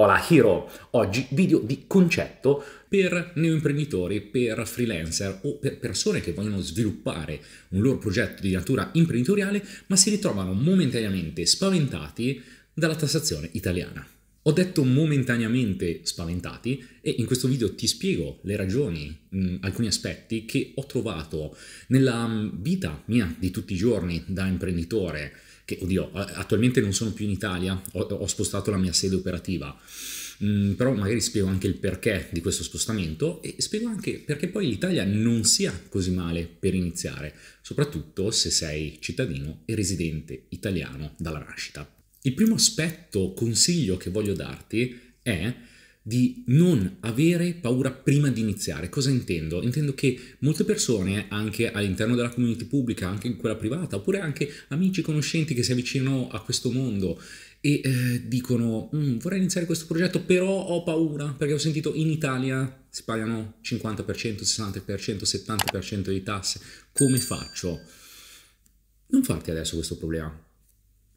Hola Hero, oggi video di concetto per neoimprenditori, per freelancer o per persone che vogliono sviluppare un loro progetto di natura imprenditoriale ma si ritrovano momentaneamente spaventati dalla tassazione italiana. Ho detto momentaneamente spaventati e in questo video ti spiego le ragioni, mh, alcuni aspetti che ho trovato nella vita mia di tutti i giorni da imprenditore, che oddio, attualmente non sono più in Italia, ho, ho spostato la mia sede operativa. Mm, però magari spiego anche il perché di questo spostamento e spiego anche perché poi l'Italia non sia così male per iniziare, soprattutto se sei cittadino e residente italiano dalla nascita. Il primo aspetto, consiglio che voglio darti è di non avere paura prima di iniziare. Cosa intendo? Intendo che molte persone, anche all'interno della community pubblica, anche in quella privata, oppure anche amici, conoscenti che si avvicinano a questo mondo e eh, dicono mm, vorrei iniziare questo progetto, però ho paura, perché ho sentito in Italia si pagano 50%, 60%, 70% di tasse. Come faccio? Non farti adesso questo problema.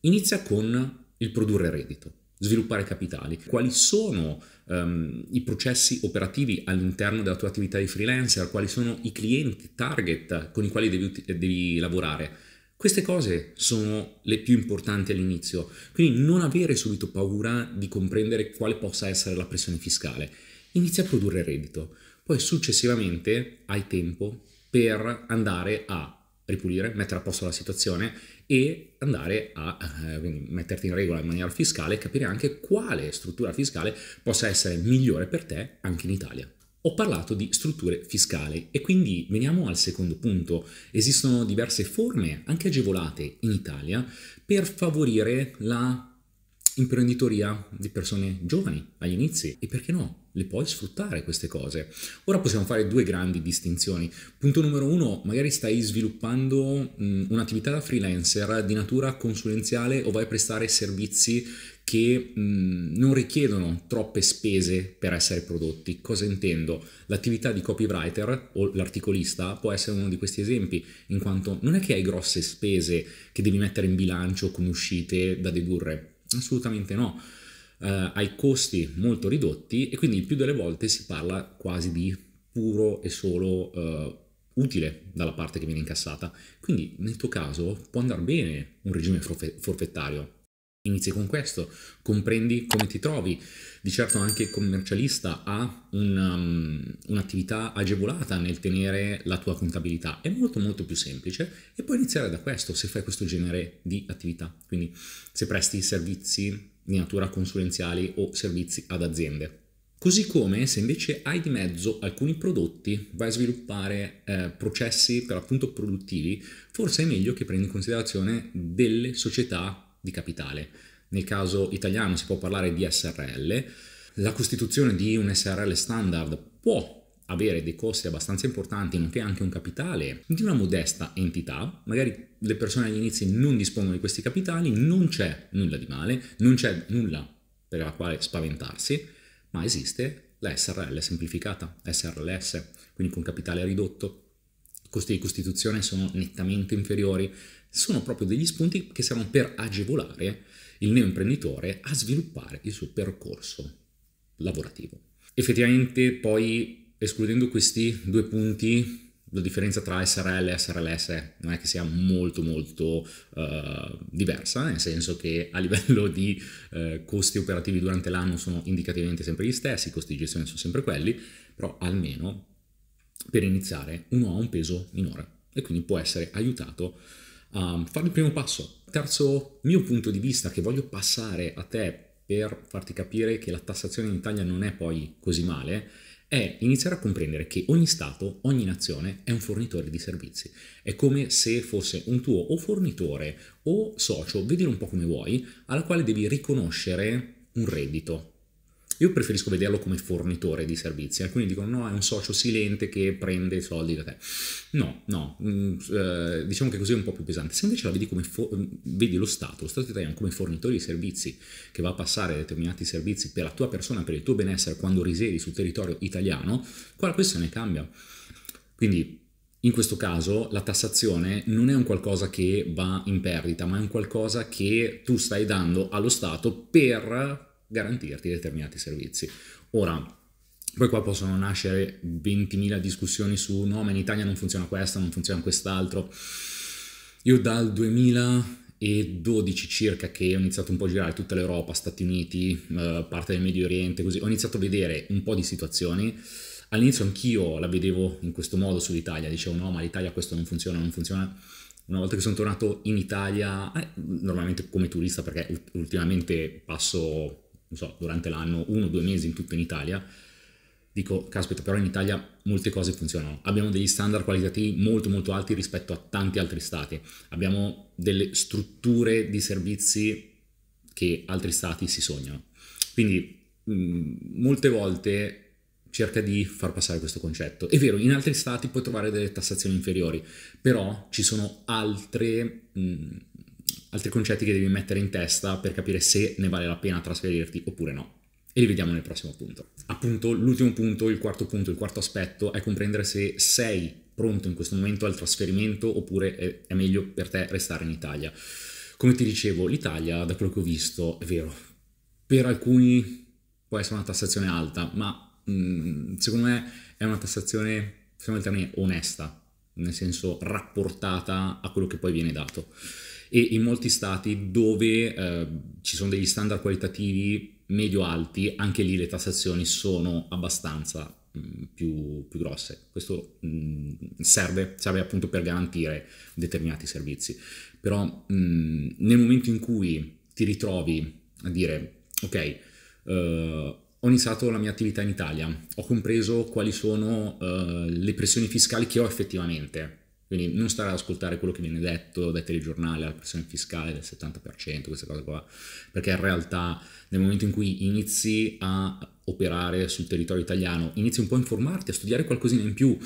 Inizia con il produrre reddito sviluppare capitali. Quali sono um, i processi operativi all'interno della tua attività di freelancer? Quali sono i clienti target con i quali devi, devi lavorare? Queste cose sono le più importanti all'inizio, quindi non avere subito paura di comprendere quale possa essere la pressione fiscale. Inizia a produrre reddito, poi successivamente hai tempo per andare a ripulire, mettere a posto la situazione e andare a eh, metterti in regola in maniera fiscale e capire anche quale struttura fiscale possa essere migliore per te anche in Italia. Ho parlato di strutture fiscali e quindi veniamo al secondo punto. Esistono diverse forme, anche agevolate in Italia, per favorire la imprenditoria di persone giovani agli inizi e perché no, le puoi sfruttare queste cose. Ora possiamo fare due grandi distinzioni. Punto numero uno, magari stai sviluppando mh, un'attività da freelancer di natura consulenziale o vai a prestare servizi che mh, non richiedono troppe spese per essere prodotti. Cosa intendo? L'attività di copywriter o l'articolista può essere uno di questi esempi, in quanto non è che hai grosse spese che devi mettere in bilancio come uscite da dedurre Assolutamente no. Eh, ai costi molto ridotti e quindi il più delle volte si parla quasi di puro e solo eh, utile dalla parte che viene incassata. Quindi nel tuo caso può andare bene un regime forfettario, Inizi con questo, comprendi come ti trovi. Di certo anche il commercialista ha um, un'attività um, un agevolata nel tenere la tua contabilità, è molto molto più semplice e puoi iniziare da questo se fai questo genere di attività, quindi se presti servizi di natura consulenziali o servizi ad aziende. Così come se invece hai di mezzo alcuni prodotti, vai a sviluppare eh, processi per l'appunto produttivi, forse è meglio che prendi in considerazione delle società di capitale. Nel caso italiano si può parlare di SRL. La costituzione di un SRL standard può avere dei costi abbastanza importanti, nonché anche un capitale di una modesta entità, magari le persone agli inizi non dispongono di questi capitali, non c'è nulla di male, non c'è nulla per la quale spaventarsi, ma esiste la SRL semplificata, SRLS, quindi con capitale ridotto, costi di costituzione sono nettamente inferiori, sono proprio degli spunti che servono per agevolare il neoimprenditore a sviluppare il suo percorso lavorativo. Effettivamente poi, escludendo questi due punti, la differenza tra SRL e SRLS non è che sia molto molto uh, diversa, nel senso che a livello di uh, costi operativi durante l'anno sono indicativamente sempre gli stessi, i costi di gestione sono sempre quelli, però almeno per iniziare uno ha un peso minore e quindi può essere aiutato a fare il primo passo. Terzo mio punto di vista che voglio passare a te per farti capire che la tassazione in Italia non è poi così male è iniziare a comprendere che ogni Stato, ogni nazione è un fornitore di servizi. È come se fosse un tuo o fornitore o socio, vedilo un po' come vuoi, alla quale devi riconoscere un reddito, io preferisco vederlo come fornitore di servizi. Alcuni dicono no, è un socio silente che prende i soldi da te. No, no, mm, eh, diciamo che così è un po' più pesante. Se invece la vedi come fo- mm, vedi lo Stato, lo Stato italiano come fornitore di servizi che va a passare determinati servizi per la tua persona, per il tuo benessere quando risiedi sul territorio italiano, qua la questione cambia. Quindi in questo caso la tassazione non è un qualcosa che va in perdita, ma è un qualcosa che tu stai dando allo Stato per garantirti determinati servizi. Ora, poi qua possono nascere 20.000 discussioni su no, ma in Italia non funziona questo, non funziona quest'altro. Io dal 2012 circa che ho iniziato un po' a girare tutta l'Europa, Stati Uniti, eh, parte del Medio Oriente, così ho iniziato a vedere un po' di situazioni. All'inizio anch'io la vedevo in questo modo sull'Italia, dicevo no, ma l'Italia questo non funziona, non funziona. Una volta che sono tornato in Italia, eh, normalmente come turista perché ultimamente passo non so, durante l'anno, uno o due mesi in tutto in Italia, dico, caspita, però in Italia molte cose funzionano. Abbiamo degli standard qualitativi molto molto alti rispetto a tanti altri stati. Abbiamo delle strutture di servizi che altri stati si sognano. Quindi mh, mm, molte volte cerca di far passare questo concetto. È vero, in altri stati puoi trovare delle tassazioni inferiori, però ci sono altre... Mh, mm, altri concetti che devi mettere in testa per capire se ne vale la pena trasferirti oppure no. E li vediamo nel prossimo punto. Appunto, l'ultimo punto, il quarto punto, il quarto aspetto è comprendere se sei pronto in questo momento al trasferimento oppure è meglio per te restare in Italia. Come ti dicevo, l'Italia, da quello che ho visto, è vero, per alcuni può essere una tassazione alta, ma mh, mm, secondo me è una tassazione, possiamo dire, onesta, nel senso rapportata a quello che poi viene dato e in molti stati dove eh, ci sono degli standard qualitativi medio-alti, anche lì le tassazioni sono abbastanza mh, mm, più, più, grosse. Questo mh, mm, serve, serve, appunto per garantire determinati servizi. Però mh, mm, nel momento in cui ti ritrovi a dire, ok, eh, ho iniziato la mia attività in Italia, ho compreso quali sono eh, le pressioni fiscali che ho effettivamente, quindi non stare ad ascoltare quello che viene detto dai telegiornali, alla pressione fiscale del 70%, queste cose qua, perché in realtà nel momento in cui inizi a operare sul territorio italiano, inizi un po' a informarti, a studiare qualcosina in più.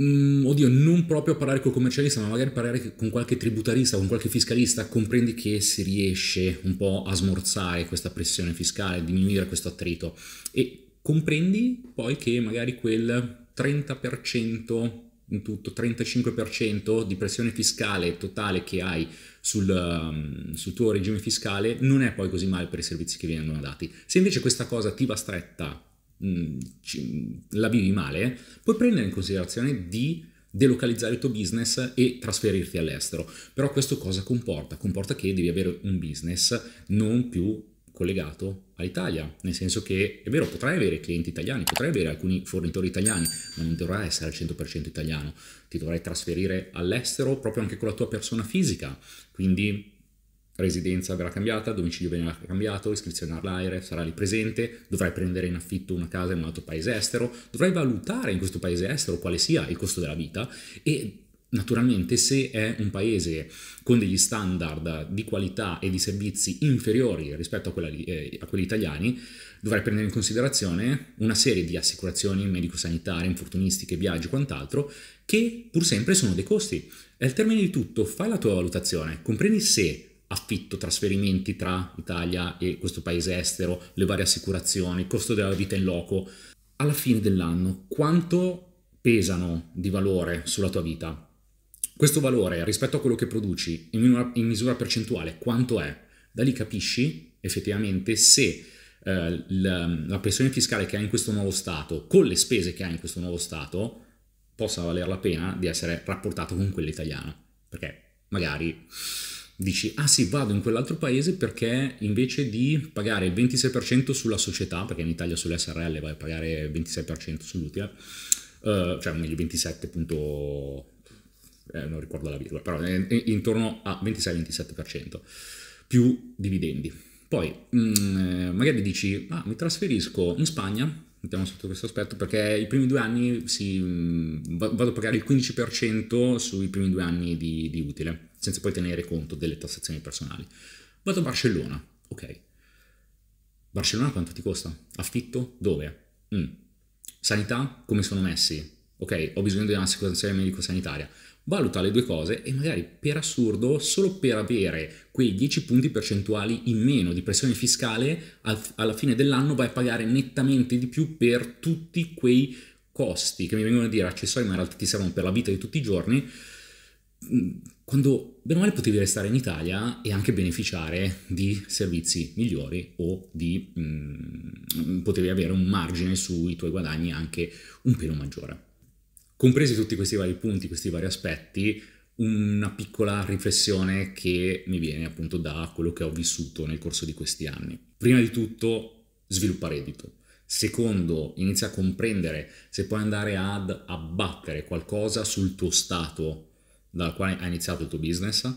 Mm, oddio, non proprio a parlare col commercialista, ma magari parlare con qualche tributarista, con qualche fiscalista, comprendi che si riesce un po' a smorzare questa pressione fiscale, diminuire questo attrito e comprendi poi che magari quel 30% in tutto 35% di pressione fiscale totale che hai sul, um, sul, tuo regime fiscale non è poi così male per i servizi che vengono dati. Se invece questa cosa ti va stretta, mh, mm, la vivi male, puoi prendere in considerazione di delocalizzare il tuo business e trasferirti all'estero. Però questo cosa comporta? Comporta che devi avere un business non più collegato all'Italia, nel senso che è vero, potrai avere clienti italiani, potrai avere alcuni fornitori italiani, ma non dovrai essere al 100% italiano, ti dovrai trasferire all'estero proprio anche con la tua persona fisica, quindi residenza verrà cambiata, domicilio verrà cambiato, iscrizione all'aereo sarà lì presente, dovrai prendere in affitto una casa in un altro paese estero, dovrai valutare in questo paese estero quale sia il costo della vita e Naturalmente se è un paese con degli standard di qualità e di servizi inferiori rispetto a, quelli, eh, a quelli italiani, dovrai prendere in considerazione una serie di assicurazioni medico-sanitarie, infortunistiche, viaggi e quant'altro, che pur sempre sono dei costi. E al termine di tutto fai la tua valutazione, comprendi se affitto, trasferimenti tra Italia e questo paese estero, le varie assicurazioni, il costo della vita in loco, alla fine dell'anno quanto pesano di valore sulla tua vita? Questo valore rispetto a quello che produci in, una, in misura percentuale quanto è? Da lì capisci effettivamente se eh, la, la pressione fiscale che ha in questo nuovo Stato, con le spese che ha in questo nuovo Stato, possa valer la pena di essere rapportato con quella italiana. Perché magari dici, ah sì, vado in quell'altro paese perché invece di pagare il 26% sulla società, perché in Italia sulle SRL vai a pagare il 26% sull'utile, eh, cioè meglio 27 eh, non ricordo la virgola, però è intorno a 26-27%, più dividendi. Poi mh, mm, eh, magari dici, ah, mi trasferisco in Spagna, mettiamo sotto questo aspetto, perché i primi due anni si, mm, vado a pagare il 15% sui primi due anni di, di utile, senza poi tenere conto delle tassazioni personali. Vado a Barcellona, ok. Barcellona quanto ti costa? Affitto? Dove? Mm. Sanità? Come sono messi? Ok, ho bisogno di un'assicurazione medico-sanitaria valuta le due cose e magari per assurdo, solo per avere quei 10 punti percentuali in meno di pressione fiscale, alla fine dell'anno vai a pagare nettamente di più per tutti quei costi che mi vengono a dire accessori, ma in realtà ti servono per la vita di tutti i giorni mm, quando bene o male potevi restare in Italia e anche beneficiare di servizi migliori o di mh, mm, potevi avere un margine sui tuoi guadagni anche un pelo maggiore. Compresi tutti questi vari punti, questi vari aspetti, una piccola riflessione che mi viene appunto da quello che ho vissuto nel corso di questi anni. Prima di tutto, sviluppa reddito. Secondo, inizia a comprendere se puoi andare ad abbattere qualcosa sul tuo stato dal quale hai iniziato il tuo business.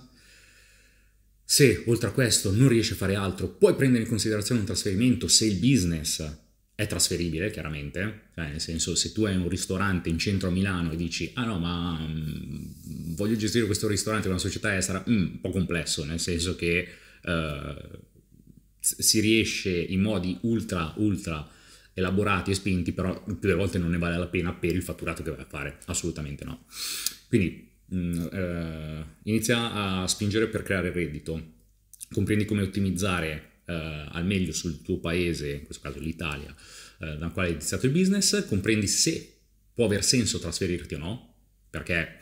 Se oltre a questo non riesci a fare altro, puoi prendere in considerazione un trasferimento se il business è trasferibile chiaramente, cioè, nel senso se tu hai un ristorante in centro a Milano e dici ah no ma mh, mm, voglio gestire questo ristorante con una società estera, mh, mm, un po' complesso, nel senso che uh, si riesce in modi ultra ultra elaborati e spinti, però più delle volte non ne vale la pena per il fatturato che vai a fare, assolutamente no. Quindi mh, mm, eh, uh, inizia a spingere per creare reddito, comprendi come ottimizzare eh, al meglio sul tuo paese, in questo caso l'Italia, eh, dal quale hai iniziato il business, comprendi se può aver senso trasferirti o no, perché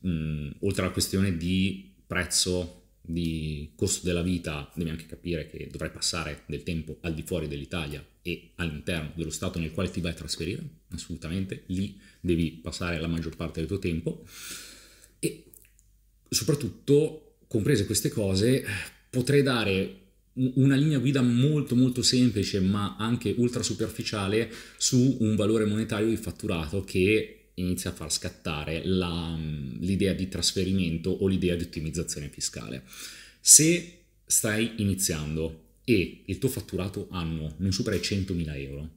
mh, mm, oltre alla questione di prezzo, di costo della vita, devi anche capire che dovrai passare del tempo al di fuori dell'Italia e all'interno dello Stato nel quale ti vai a trasferire, assolutamente, lì devi passare la maggior parte del tuo tempo e soprattutto, comprese queste cose, potrei dare una linea guida molto molto semplice ma anche ultra superficiale su un valore monetario di fatturato che inizia a far scattare la, mm, l'idea di trasferimento o l'idea di ottimizzazione fiscale. Se stai iniziando e il tuo fatturato annuo non supera i 100.000 euro,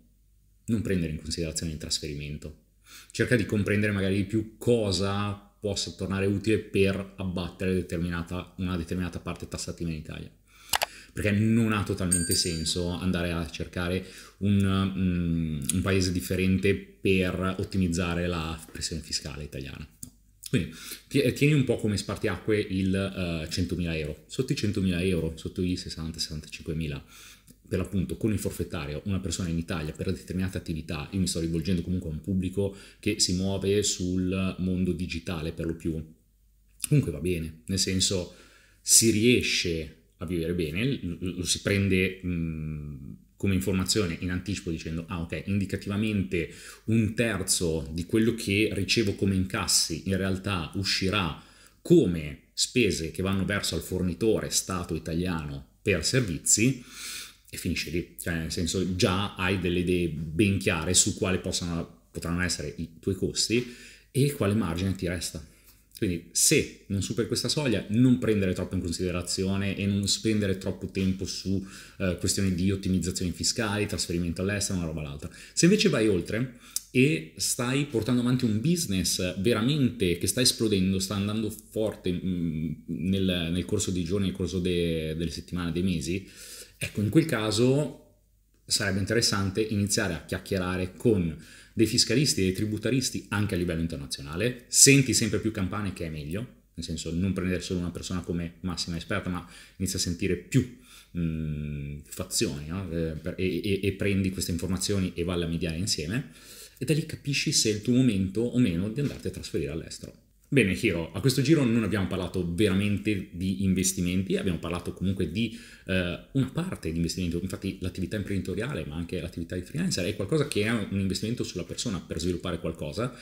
non prendere in considerazione il trasferimento. Cerca di comprendere magari di più cosa possa tornare utile per abbattere determinata, una determinata parte tassativa in Italia perché non ha totalmente senso andare a cercare un, um, un paese differente per ottimizzare la pressione fiscale italiana. Quindi eh, tieni un po' come spartiacque il uh, eh, 100.000 euro, sotto i 100.000 euro, sotto i 60-65.000, per l'appunto con il forfettario, una persona in Italia per determinate attività, io mi sto rivolgendo comunque a un pubblico che si muove sul mondo digitale per lo più, comunque va bene, nel senso si riesce a vivere bene, lo si prende mh, come informazione in anticipo dicendo ah ok, indicativamente un terzo di quello che ricevo come incassi in realtà uscirà come spese che vanno verso al fornitore Stato italiano per servizi e finisce lì, cioè nel senso già hai delle idee ben chiare su quale possano, potranno essere i tuoi costi e quale margine ti resta. Quindi se non superi questa soglia, non prendere troppo in considerazione e non spendere troppo tempo su eh, questioni di ottimizzazioni fiscali, trasferimento all'estero, una roba l'altra. Se invece vai oltre e stai portando avanti un business veramente che sta esplodendo, sta andando forte mm, nel, nel, corso dei giorni, nel corso de, delle settimane, dei mesi, ecco, in quel caso sarebbe interessante iniziare a chiacchierare con dei fiscalisti e dei tributaristi anche a livello internazionale, senti sempre più campane che è meglio, nel senso non prendere solo una persona come massima esperta, ma inizia a sentire più mh, mm, fazioni no? Eh, e, e, e, prendi queste informazioni e vai a mediare insieme e da lì capisci se è il tuo momento o meno di andarti a trasferire all'estero. Bene, Hiro, a questo giro non abbiamo parlato veramente di investimenti, abbiamo parlato comunque di eh, una parte di investimento, infatti l'attività imprenditoriale, ma anche l'attività di freelancer è qualcosa che è un investimento sulla persona per sviluppare qualcosa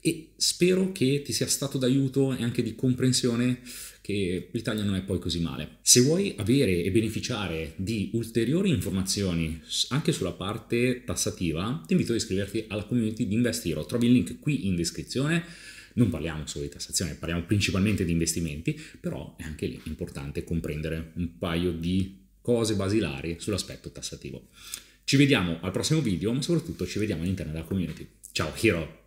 e spero che ti sia stato d'aiuto e anche di comprensione che l'Italia non è poi così male. Se vuoi avere e beneficiare di ulteriori informazioni anche sulla parte tassativa, ti invito ad iscriverti alla community di Investiro, trovi il link qui in descrizione non parliamo solo di tassazione, parliamo principalmente di investimenti, però è anche lì importante comprendere un paio di cose basilari sull'aspetto tassativo. Ci vediamo al prossimo video, ma soprattutto ci vediamo all'interno della community. Ciao Hero!